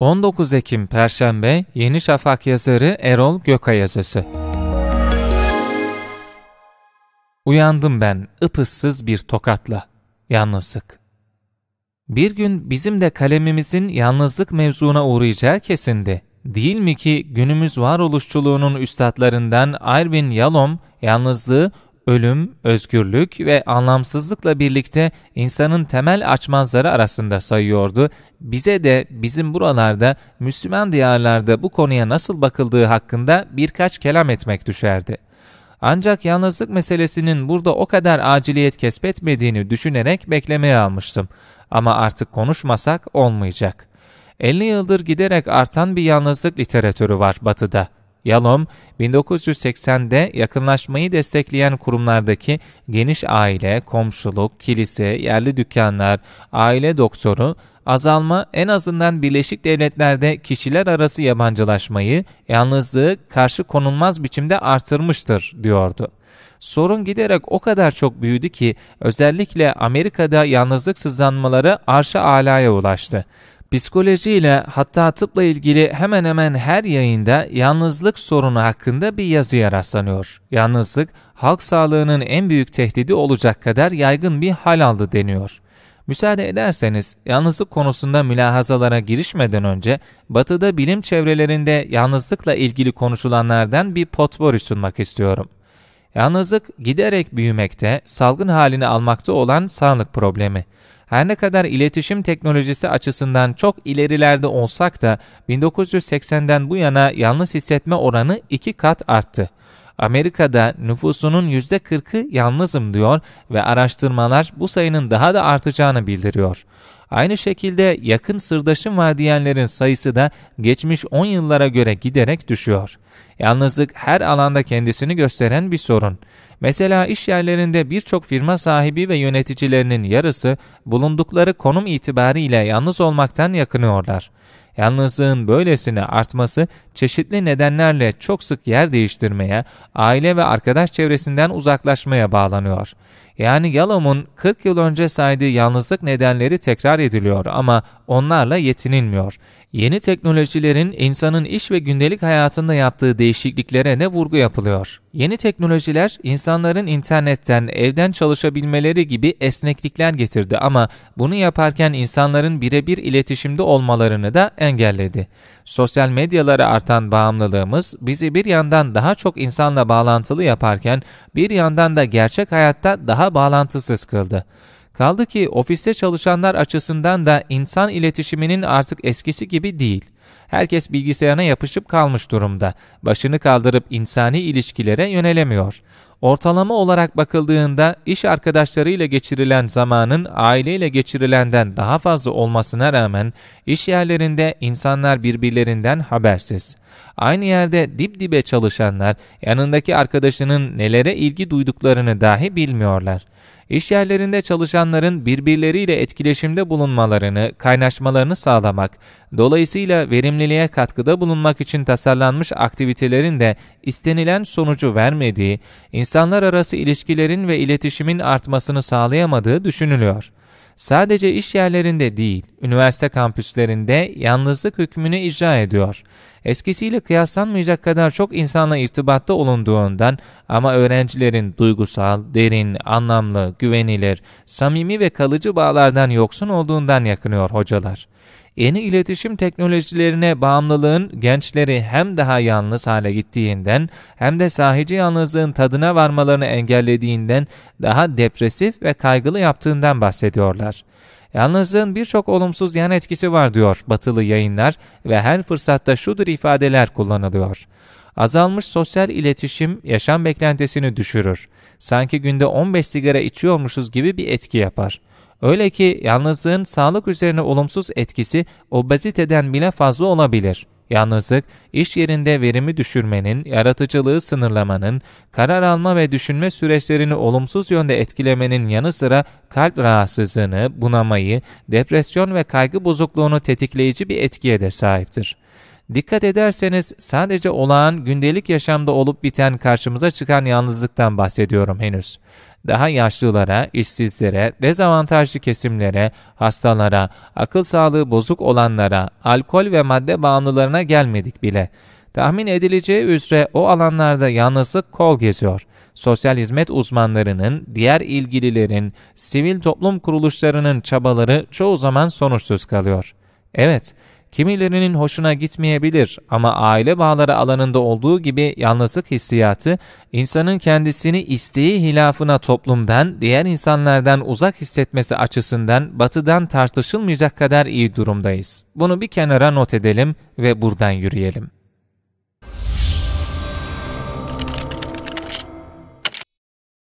19 Ekim Perşembe Yeni Şafak yazarı Erol Göka yazısı. Uyandım ben ıpıssız bir tokatla. Yalnızlık. Bir gün bizim de kalemimizin yalnızlık mevzuna uğrayacağı kesindi. Değil mi ki günümüz varoluşçuluğunun üstadlarından Irvin Yalom yalnızlığı ölüm, özgürlük ve anlamsızlıkla birlikte insanın temel açmazları arasında sayıyordu. Bize de bizim buralarda Müslüman diyarlarda bu konuya nasıl bakıldığı hakkında birkaç kelam etmek düşerdi. Ancak yalnızlık meselesinin burada o kadar aciliyet kesbetmediğini düşünerek beklemeye almıştım. Ama artık konuşmasak olmayacak. 50 yıldır giderek artan bir yalnızlık literatürü var batıda. Yalom, 1980'de yakınlaşmayı destekleyen kurumlardaki geniş aile, komşuluk, kilise, yerli dükkanlar, aile doktoru, azalma en azından Birleşik Devletler'de kişiler arası yabancılaşmayı, yalnızlığı karşı konulmaz biçimde artırmıştır, diyordu. Sorun giderek o kadar çok büyüdü ki özellikle Amerika'da yalnızlık sızlanmaları arşa alaya ulaştı. Psikolojiyle hatta tıpla ilgili hemen hemen her yayında yalnızlık sorunu hakkında bir yazıya rastlanıyor. Yalnızlık, halk sağlığının en büyük tehdidi olacak kadar yaygın bir hal aldı deniyor. Müsaade ederseniz yalnızlık konusunda mülahazalara girişmeden önce batıda bilim çevrelerinde yalnızlıkla ilgili konuşulanlardan bir potpourri sunmak istiyorum. Yalnızlık giderek büyümekte, salgın halini almakta olan sağlık problemi. Her ne kadar iletişim teknolojisi açısından çok ilerilerde olsak da 1980'den bu yana yalnız hissetme oranı iki kat arttı. Amerika'da nüfusunun %40'ı yalnızım diyor ve araştırmalar bu sayının daha da artacağını bildiriyor. Aynı şekilde yakın sırdaşım var diyenlerin sayısı da geçmiş 10 yıllara göre giderek düşüyor. Yalnızlık her alanda kendisini gösteren bir sorun. Mesela iş yerlerinde birçok firma sahibi ve yöneticilerinin yarısı bulundukları konum itibariyle yalnız olmaktan yakınıyorlar. Yalnızlığın böylesine artması çeşitli nedenlerle çok sık yer değiştirmeye, aile ve arkadaş çevresinden uzaklaşmaya bağlanıyor. Yani Yalom'un 40 yıl önce saydığı yalnızlık nedenleri tekrar ediliyor ama onlarla yetinilmiyor. Yeni teknolojilerin insanın iş ve gündelik hayatında yaptığı değişikliklere ne vurgu yapılıyor. Yeni teknolojiler insanın insanların internetten, evden çalışabilmeleri gibi esneklikler getirdi ama bunu yaparken insanların birebir iletişimde olmalarını da engelledi. Sosyal medyalara artan bağımlılığımız bizi bir yandan daha çok insanla bağlantılı yaparken bir yandan da gerçek hayatta daha bağlantısız kıldı. Kaldı ki ofiste çalışanlar açısından da insan iletişiminin artık eskisi gibi değil. Herkes bilgisayarına yapışıp kalmış durumda. Başını kaldırıp insani ilişkilere yönelemiyor. Ortalama olarak bakıldığında iş arkadaşlarıyla geçirilen zamanın aileyle geçirilenden daha fazla olmasına rağmen iş yerlerinde insanlar birbirlerinden habersiz. Aynı yerde dip dibe çalışanlar yanındaki arkadaşının nelere ilgi duyduklarını dahi bilmiyorlar. İş yerlerinde çalışanların birbirleriyle etkileşimde bulunmalarını, kaynaşmalarını sağlamak, dolayısıyla verimliliğe katkıda bulunmak için tasarlanmış aktivitelerin de istenilen sonucu vermediği, insanlar arası ilişkilerin ve iletişimin artmasını sağlayamadığı düşünülüyor. Sadece iş yerlerinde değil, üniversite kampüslerinde yalnızlık hükmünü icra ediyor. Eskisiyle kıyaslanmayacak kadar çok insanla irtibatta olunduğundan ama öğrencilerin duygusal, derin, anlamlı, güvenilir, samimi ve kalıcı bağlardan yoksun olduğundan yakınıyor hocalar.'' yeni iletişim teknolojilerine bağımlılığın gençleri hem daha yalnız hale gittiğinden hem de sahici yalnızlığın tadına varmalarını engellediğinden daha depresif ve kaygılı yaptığından bahsediyorlar. Yalnızlığın birçok olumsuz yan etkisi var diyor batılı yayınlar ve her fırsatta şudur ifadeler kullanılıyor. Azalmış sosyal iletişim yaşam beklentisini düşürür. Sanki günde 15 sigara içiyormuşuz gibi bir etki yapar. Öyle ki yalnızlığın sağlık üzerine olumsuz etkisi obeziteden bile fazla olabilir. Yalnızlık, iş yerinde verimi düşürmenin, yaratıcılığı sınırlamanın, karar alma ve düşünme süreçlerini olumsuz yönde etkilemenin yanı sıra kalp rahatsızlığını, bunamayı, depresyon ve kaygı bozukluğunu tetikleyici bir etkiye de sahiptir. Dikkat ederseniz sadece olağan gündelik yaşamda olup biten karşımıza çıkan yalnızlıktan bahsediyorum henüz daha yaşlılara, işsizlere, dezavantajlı kesimlere, hastalara, akıl sağlığı bozuk olanlara, alkol ve madde bağımlılarına gelmedik bile. Tahmin edileceği üzere o alanlarda yalnızlık kol geziyor. Sosyal hizmet uzmanlarının, diğer ilgililerin, sivil toplum kuruluşlarının çabaları çoğu zaman sonuçsuz kalıyor. Evet, Kimilerinin hoşuna gitmeyebilir ama aile bağları alanında olduğu gibi yalnızlık hissiyatı insanın kendisini isteği hilafına toplumdan, diğer insanlardan uzak hissetmesi açısından batıdan tartışılmayacak kadar iyi durumdayız. Bunu bir kenara not edelim ve buradan yürüyelim.